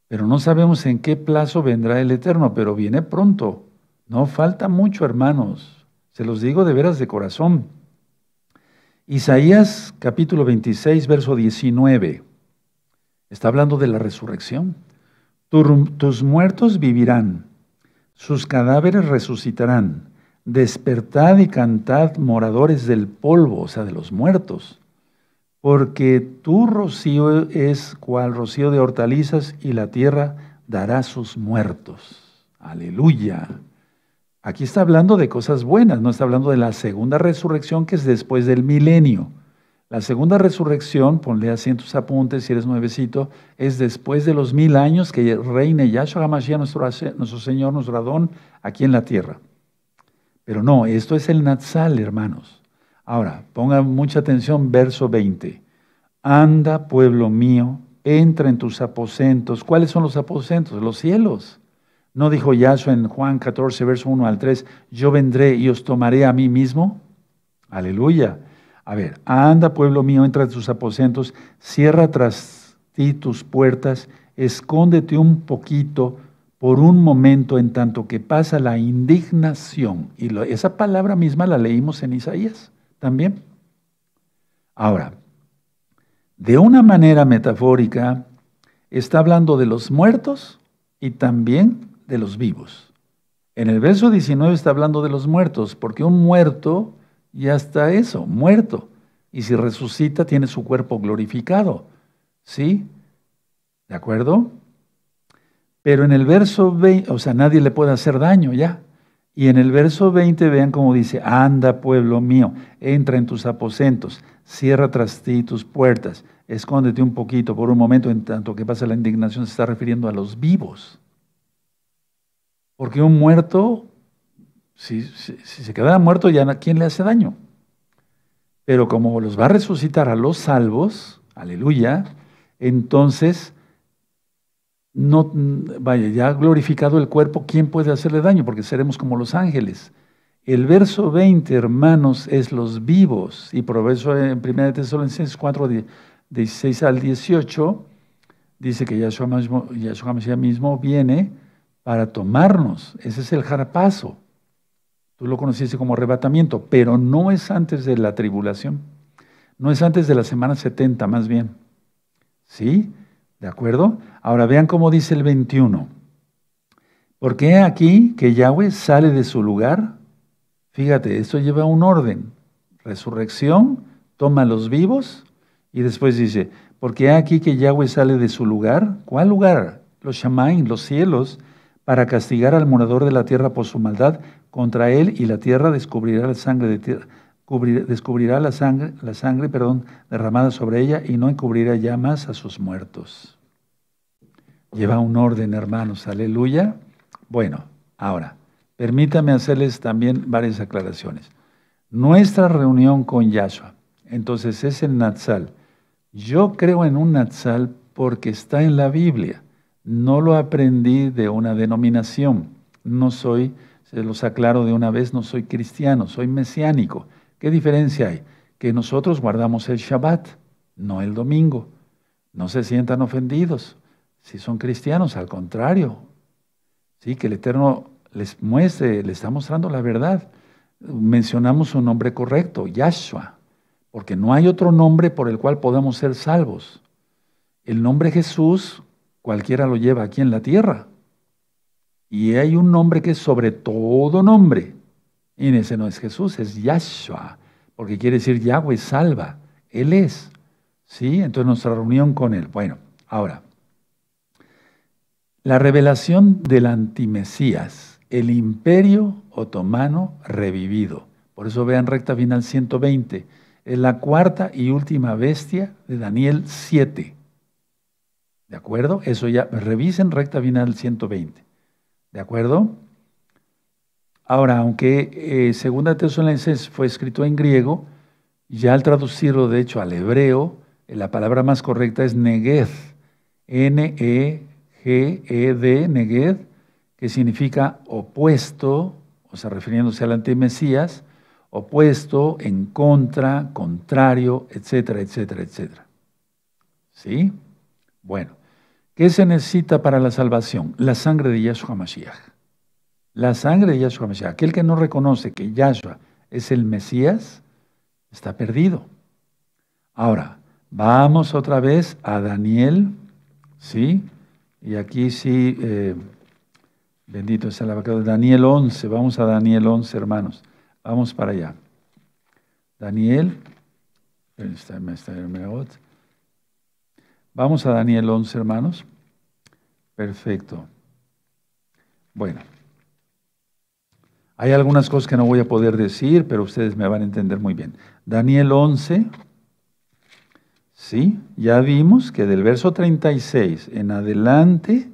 A: Pero no sabemos en qué plazo vendrá el Eterno, pero viene pronto. No falta mucho, hermanos. Se los digo de veras de corazón. Isaías capítulo 26, verso 19. Está hablando de la resurrección. Tus muertos vivirán, sus cadáveres resucitarán. Despertad y cantad, moradores del polvo, o sea, de los muertos, porque tu rocío es cual rocío de hortalizas y la tierra dará sus muertos. Aleluya. Aquí está hablando de cosas buenas, no está hablando de la segunda resurrección que es después del milenio. La segunda resurrección, ponle así en tus apuntes si eres nuevecito, es después de los mil años que reine Yahshua HaMashiach, nuestro, nuestro Señor, nuestro Adón, aquí en la tierra. Pero no, esto es el Natsal, hermanos. Ahora, pongan mucha atención, verso 20. Anda, pueblo mío, entra en tus aposentos. ¿Cuáles son los aposentos? Los cielos. ¿No dijo Yahshua en Juan 14, verso 1 al 3, yo vendré y os tomaré a mí mismo? Aleluya. A ver, anda pueblo mío, entra en tus aposentos, cierra tras ti tus puertas, escóndete un poquito por un momento en tanto que pasa la indignación. Y esa palabra misma la leímos en Isaías también. Ahora, de una manera metafórica, está hablando de los muertos y también de los vivos. En el verso 19 está hablando de los muertos, porque un muerto ya está eso, muerto. Y si resucita, tiene su cuerpo glorificado. ¿Sí? ¿De acuerdo? Pero en el verso 20, o sea, nadie le puede hacer daño ya. Y en el verso 20 vean cómo dice, anda pueblo mío, entra en tus aposentos, cierra tras ti tus puertas, escóndete un poquito por un momento, en tanto que pasa la indignación, se está refiriendo a los vivos. Porque un muerto, si, se quedara muerto, ya quién le hace daño. Pero como los va a resucitar a los salvos, aleluya, entonces, no, vaya, ya glorificado el cuerpo, ¿quién puede hacerle daño? Porque seremos como los ángeles. El verso 20, hermanos, es los vivos. Y por eso en 1 Tesalonicenses 4, 16 al 18, dice que Yahshua, Yahshua mismo viene para tomarnos. Ese es el jarapazo. Tú lo conociste como arrebatamiento, pero no es antes de la tribulación. No es antes de la semana 70, más bien. ¿Sí? ¿De acuerdo? Ahora vean cómo dice el 21. Porque aquí que Yahweh sale de su lugar. Fíjate, esto lleva un orden. Resurrección, toma a los vivos y después dice, porque aquí que Yahweh sale de su lugar. ¿Cuál lugar? Los Shaman, los cielos para castigar al morador de la tierra por su maldad contra él y la tierra descubrirá la sangre de descubrirá la sangre, la sangre perdón, derramada sobre ella y no encubrirá ya más a sus muertos. Lleva un orden, hermanos, aleluya. Bueno, ahora, permítame hacerles también varias aclaraciones. Nuestra reunión con Yahshua, entonces es el Natsal. Yo creo en un Natsal porque está en la Biblia. No lo aprendí de una denominación. No soy, se los aclaro de una vez, no soy cristiano, soy mesiánico. ¿Qué diferencia hay? Que nosotros guardamos el Shabbat, no el domingo. No se sientan ofendidos si son cristianos, al contrario. Sí, que el Eterno les muestre, les está mostrando la verdad. Mencionamos un nombre correcto, Yahshua, porque no hay otro nombre por el cual podamos ser salvos. El nombre Jesús cualquiera lo lleva aquí en la tierra. Y hay un nombre que es sobre todo nombre. Y ese no es Jesús, es Yahshua, porque quiere decir Yahweh salva. Él es. ¿Sí? Entonces nuestra reunión con Él. Bueno, ahora, la revelación del antimesías, el imperio otomano revivido. Por eso vean recta final 120. Es la cuarta y última bestia de Daniel 7. ¿De acuerdo? Eso ya, revisen recta final 120. ¿De acuerdo? Ahora, aunque eh, Segunda Tesalonicenses fue escrito en griego, ya al traducirlo, de hecho, al hebreo, eh, la palabra más correcta es neged, N-E-G-E-D, neged, que significa opuesto, o sea, refiriéndose al antimesías, opuesto, en contra, contrario, etcétera, etcétera, etcétera. ¿Sí? Bueno. ¿Qué se necesita para la salvación? La sangre de Yahshua Mashiach. La sangre de Yahshua Mashiach. Aquel que no reconoce que Yahshua es el Mesías, está perdido. Ahora, vamos otra vez a Daniel, ¿sí? Y aquí sí, eh, bendito sea la abacado Daniel 11, vamos a Daniel 11, hermanos. Vamos para allá. Daniel, está, este, Vamos a Daniel 11, hermanos. Perfecto. Bueno, hay algunas cosas que no voy a poder decir, pero ustedes me van a entender muy bien. Daniel 11, sí, ya vimos que del verso 36 en adelante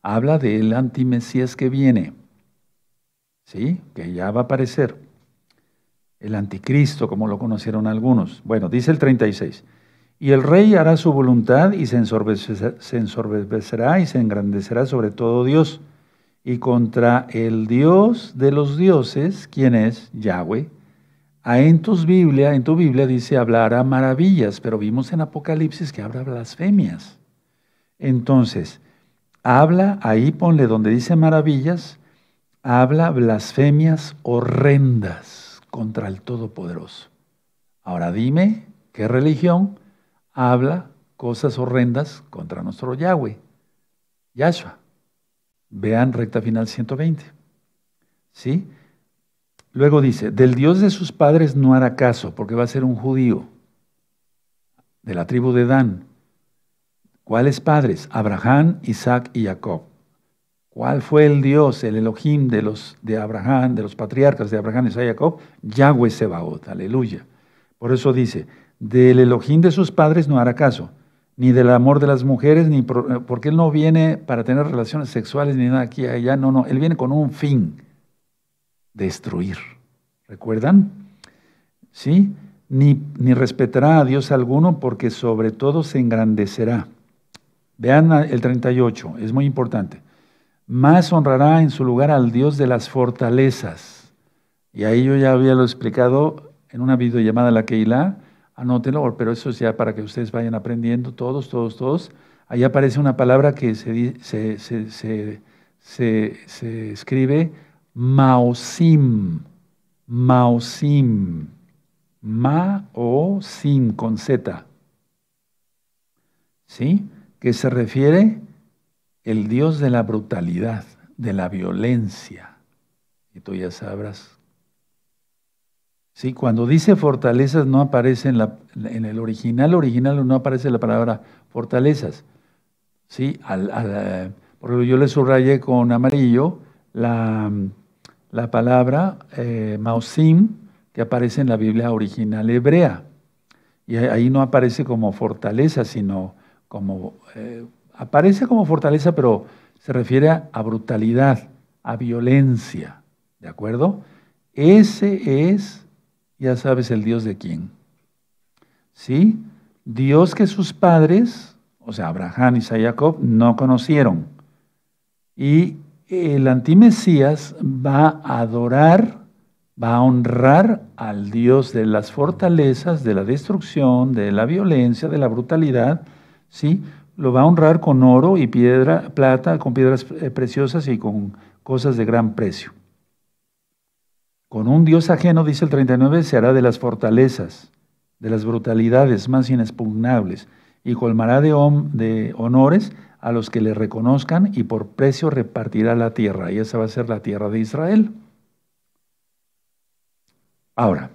A: habla del antimesías que viene, sí, que ya va a aparecer. El anticristo, como lo conocieron algunos. Bueno, dice el 36. Y el rey hará su voluntad y se ensorbecerá y se engrandecerá sobre todo Dios. Y contra el Dios de los dioses, quien es Yahweh, a ah, en tus Biblia, en tu Biblia dice hablará maravillas, pero vimos en Apocalipsis que habla blasfemias. Entonces, habla, ahí ponle donde dice maravillas, habla blasfemias horrendas contra el Todopoderoso. Ahora dime, ¿qué religión? habla cosas horrendas contra nuestro Yahweh, Yahshua. Vean recta final 120. ¿Sí? Luego dice, del Dios de sus padres no hará caso, porque va a ser un judío de la tribu de Dan. ¿Cuáles padres? Abraham, Isaac y Jacob. ¿Cuál fue el Dios, el Elohim de los de Abraham, de los patriarcas de Abraham, Isaac y Jacob? Yahweh Sebaot, aleluya. Por eso dice, del Elohim de sus padres no hará caso, ni del amor de las mujeres, ni eh, porque él no viene para tener relaciones sexuales ni nada aquí allá, no, no, él viene con un fin, destruir. ¿Recuerdan? ¿Sí? Ni, ni respetará a Dios alguno porque sobre todo se engrandecerá. Vean el 38, es muy importante. Más honrará en su lugar al Dios de las fortalezas. Y ahí yo ya había lo explicado en una videollamada a la Keilah, anótenlo, pero eso es ya para que ustedes vayan aprendiendo, todos, todos, todos. Ahí aparece una palabra que se, se, se, se escribe Maosim, Maosim, Ma-o-sim con Z, ¿sí? Que se refiere el Dios de la brutalidad, de la violencia. Y tú ya sabrás cuando dice fortalezas no aparece en, el original, original no aparece la palabra fortalezas. Sí, al, eh, yo le subrayé con amarillo la, palabra eh, mausim que aparece en la Biblia original hebrea. Y ahí no aparece como fortaleza, sino como... Eh, aparece como fortaleza, pero se refiere a brutalidad, a violencia. ¿De acuerdo? Ese es ya sabes el Dios de quién. ¿Sí? Dios que sus padres, o sea, Abraham y Sayacob, no conocieron. Y el antimesías va a adorar, va a honrar al Dios de las fortalezas, de la destrucción, de la violencia, de la brutalidad, ¿sí? Lo va a honrar con oro y piedra, plata, con piedras eh, preciosas y con cosas de gran precio. Con un Dios ajeno, dice el 39, se hará de las fortalezas, de las brutalidades más inexpugnables, y colmará de, honores a los que le reconozcan y por precio repartirá la tierra. Y esa va a ser la tierra de Israel. Ahora,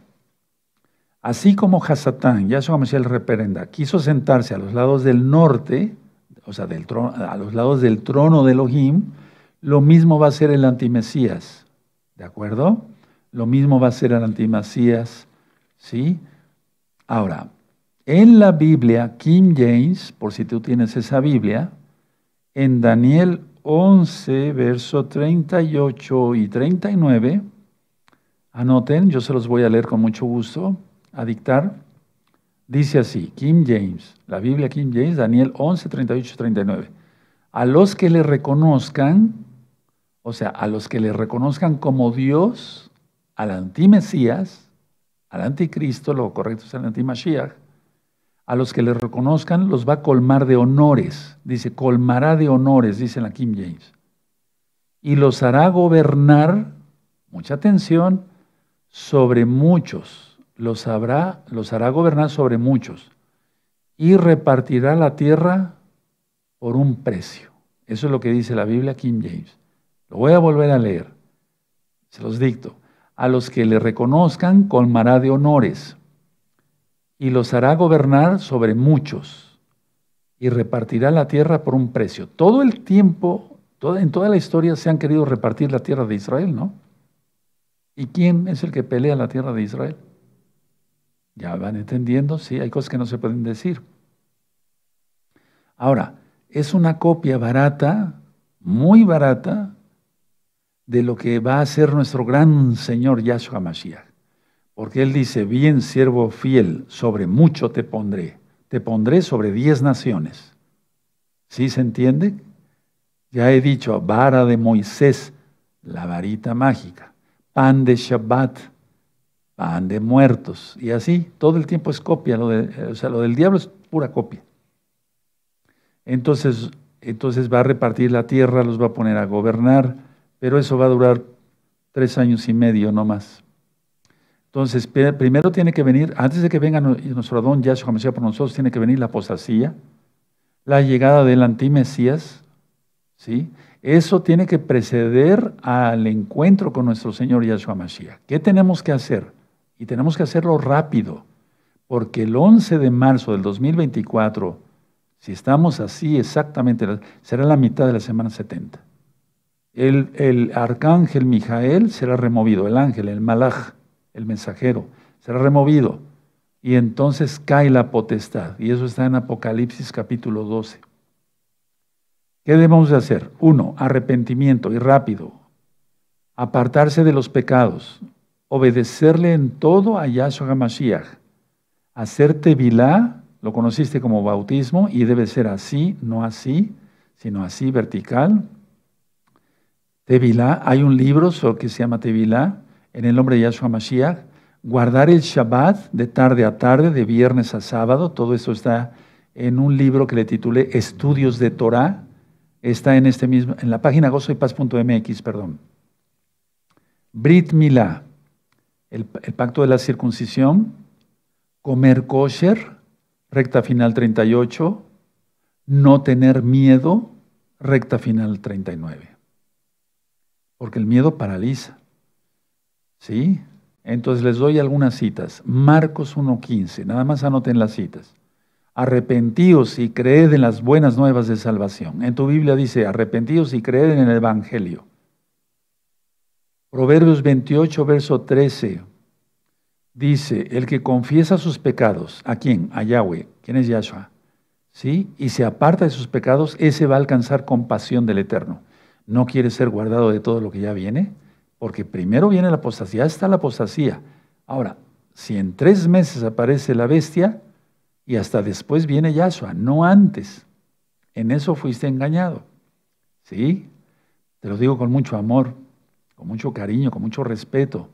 A: así como Hasatán, Yahshua Mesías el reprenda, quiso sentarse a los lados del norte, o sea, a los lados del trono de Elohim, lo mismo va a ser el antimesías. ¿De acuerdo? Lo mismo va a ser al Antimasías. ¿sí? Ahora, en la Biblia, King James, por si tú tienes esa Biblia, en Daniel 11, verso 38 y 39, anoten, yo se los voy a leer con mucho gusto, a dictar. Dice así, King James, la Biblia King James, Daniel 11, 38 y 39. A los que le reconozcan, o sea, a los que le reconozcan como Dios, al antimesías, al anticristo, lo correcto es el antimashiach, a los que le reconozcan los va a colmar de honores, dice, colmará de honores, dice la King James, y los hará gobernar, mucha atención, sobre muchos, los, los hará gobernar sobre muchos, y repartirá la tierra por un precio. Eso es lo que dice la Biblia King James. Lo voy a volver a leer, se los dicto a los que le reconozcan colmará de honores y los hará gobernar sobre muchos y repartirá la tierra por un precio. Todo el tiempo, en toda la historia se han querido repartir la tierra de Israel, ¿no? ¿Y quién es el que pelea la tierra de Israel? Ya van entendiendo, sí, hay cosas que no se pueden decir. Ahora, es una copia barata, muy barata, de lo que va a ser nuestro gran Señor Yahshua Mashiach. Porque Él dice, bien siervo fiel, sobre mucho te pondré. Te pondré sobre diez naciones. ¿Sí se entiende? Ya he dicho, vara de Moisés, la varita mágica, pan de Shabbat, pan de muertos. Y así, todo el tiempo es copia. Lo o sea, lo del diablo es pura copia. Entonces, entonces va a repartir la tierra, los va a poner a gobernar pero eso va a durar tres años y medio, no más. Entonces, primero tiene que venir, antes de que venga nuestro Adón Yahshua Mashiach por nosotros, tiene que venir la apostasía, la llegada del antimesías, ¿sí? Eso tiene que preceder al encuentro con nuestro Señor Yahshua Mashiach. ¿Qué tenemos que hacer? Y tenemos que hacerlo rápido, porque el 11 de marzo del 2024, si estamos así exactamente, será la mitad de la semana 70 el, arcángel Mijael será removido, el ángel, el malaj, el mensajero, será removido. Y entonces cae la potestad. Y eso está en Apocalipsis capítulo 12. ¿Qué debemos de hacer? Uno, arrepentimiento y rápido. Apartarse de los pecados. Obedecerle en todo a Yahshua Hamashiach. Hacerte vilá, lo conociste como bautismo, y debe ser así, no así, sino así, vertical. Tevilá, hay un libro que se llama Tevilá, en el nombre de Yahshua Mashiach, guardar el Shabbat de tarde a tarde, de viernes a sábado, todo eso está en un libro que le titulé Estudios de Torah, está en este mismo, en la página gozoypaz.mx, perdón. Brit Milá, el, el, pacto de la circuncisión, comer kosher, recta final 38, no tener miedo, recta final 39 porque el miedo paraliza. ¿Sí? Entonces les doy algunas citas. Marcos 1.15, nada más anoten las citas. Arrepentíos y creed en las buenas nuevas de salvación. En tu Biblia dice, arrepentíos y creed en el Evangelio. Proverbios 28, verso 13, dice, el que confiesa sus pecados, ¿a quién? A Yahweh. ¿Quién es Yahshua? ¿Sí? Y se aparta de sus pecados, ese va a alcanzar compasión del Eterno no quiere ser guardado de todo lo que ya viene, porque primero viene la apostasía, está la apostasía. Ahora, si en tres meses aparece la bestia y hasta después viene Yahshua, no antes, en eso fuiste engañado. ¿Sí? Te lo digo con mucho amor, con mucho cariño, con mucho respeto.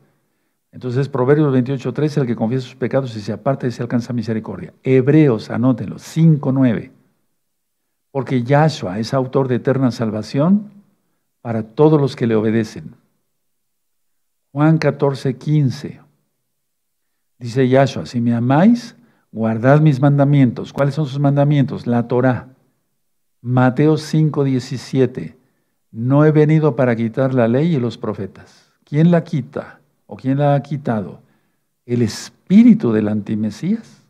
A: Entonces, Proverbios 13, el que confiesa sus pecados y se aparte, se alcanza misericordia. Hebreos, anótenlo, 5.9. Porque Yahshua es autor de eterna salvación para todos los que le obedecen. Juan 14, 15. Dice Yahshua, si me amáis, guardad mis mandamientos. ¿Cuáles son sus mandamientos? La Torah. Mateo 5, 17. No he venido para quitar la ley y los profetas. ¿Quién la quita o quién la ha quitado? El espíritu del antimesías.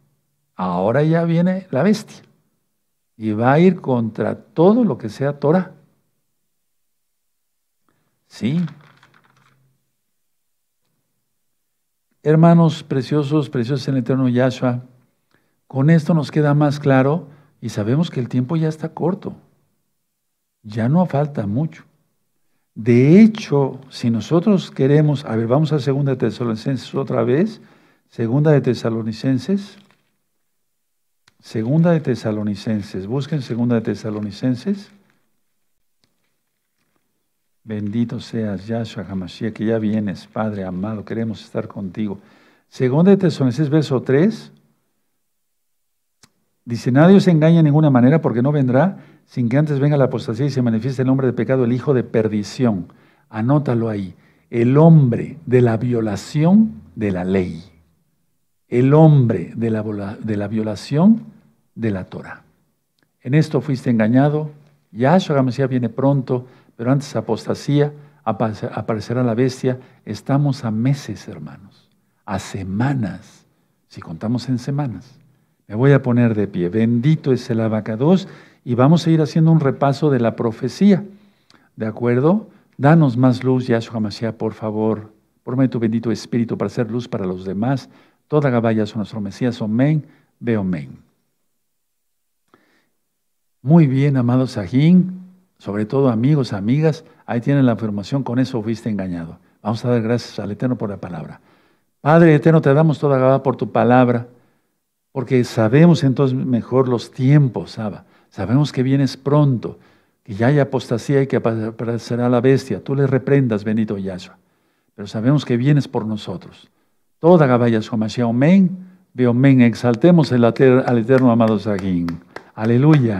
A: Ahora ya viene la bestia y va a ir contra todo lo que sea Torah. Sí. Hermanos preciosos, preciosos en el eterno Yahshua, con esto nos queda más claro y sabemos que el tiempo ya está corto. Ya no falta mucho. De hecho, si nosotros queremos, a ver, vamos a Segunda de Tesalonicenses otra vez, Segunda de Tesalonicenses, Segunda de Tesalonicenses, busquen Segunda de Tesalonicenses. Bendito seas, Yahshua Hamashiach, que ya vienes, Padre amado, queremos estar contigo. Segundo de Tesalonicenses, verso 3, dice: Nadie se engaña de ninguna manera, porque no vendrá sin que antes venga la apostasía y se manifieste el hombre de pecado, el hijo de perdición. Anótalo ahí: el hombre de la violación de la ley, el hombre de la, de la violación de la Torah. En esto fuiste engañado, Yahshua Hamashiach viene pronto pero antes apostasía, aparecerá la bestia. Estamos a meses, hermanos, a semanas, si contamos en semanas. Me voy a poner de pie. Bendito es el abacados y vamos a ir haciendo un repaso de la profecía. ¿De acuerdo? Danos más luz, Yahshua Mashiach, por favor. promete tu bendito espíritu para hacer luz para los demás. Toda gaballa son nuestro Mesías. Amén. Ve amén. Muy bien, amados Sajín sobre todo amigos, amigas, ahí tienen la afirmación, con eso fuiste engañado. Vamos a dar gracias al Eterno por la palabra. Padre Eterno, te damos toda Gaba por tu palabra, porque sabemos entonces mejor los tiempos, Saba. Sabemos que vienes pronto, que ya hay apostasía y que aparecerá la bestia. Tú le reprendas, bendito Yahshua. Pero sabemos que vienes por nosotros. Toda Yahshua Mashiach, amén. Amén. Exaltemos el, al Eterno, amado Sagín. Aleluya.